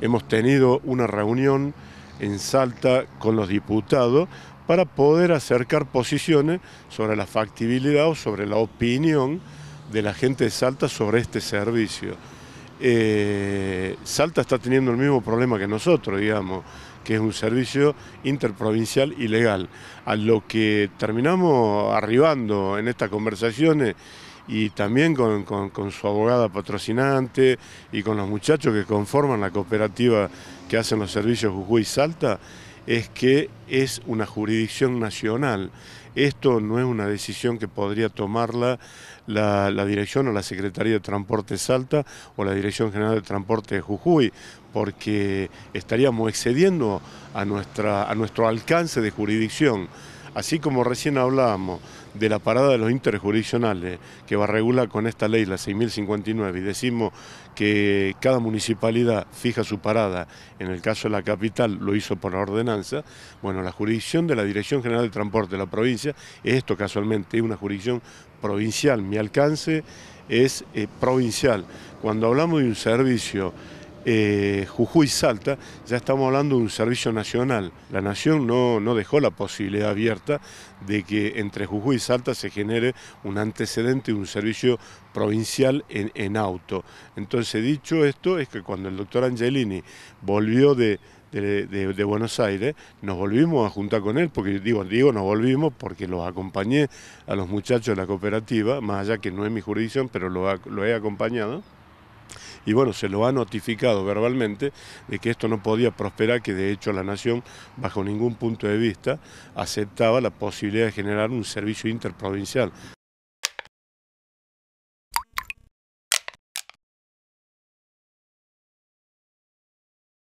hemos tenido una reunión en Salta con los diputados para poder acercar posiciones sobre la factibilidad o sobre la opinión de la gente de Salta sobre este servicio. Eh, Salta está teniendo el mismo problema que nosotros, digamos, que es un servicio interprovincial ilegal. A lo que terminamos arribando en estas conversaciones y también con, su abogada patrocinante y con los muchachos que conforman la cooperativa que hacen los servicios Jujuy Salta, es que es una jurisdicción nacional. Esto no es una decisión que podría tomarla la, dirección o la Secretaría de Transporte Salta o la Dirección General de Transporte de Jujuy, porque estaríamos excediendo a, nuestra, a nuestro alcance de jurisdicción. Así como recién hablábamos de la parada de los interjurisdiccionales que va a regular con esta ley, la 6.059, y decimos que cada municipalidad fija su parada, en el caso de la capital lo hizo por ordenanza, bueno, la jurisdicción de la Dirección General de Transporte de la provincia, esto casualmente, es una jurisdicción provincial, mi alcance es eh, provincial. Cuando hablamos de un servicio eh, Jujuy-Salta, ya estamos hablando de un servicio nacional. La Nación no, dejó la posibilidad abierta de que entre Jujuy y Salta se genere un antecedente, un servicio provincial en, auto. Entonces, dicho esto, es que cuando el doctor Angelini volvió de, Buenos Aires, nos volvimos a juntar con él, porque digo, digo, nos volvimos porque los acompañé a los muchachos de la cooperativa, más allá que no es mi jurisdicción, pero lo he acompañado y bueno, se lo ha notificado verbalmente de que esto no podía prosperar, que de hecho la Nación, bajo ningún punto de vista, aceptaba la posibilidad de generar un servicio interprovincial.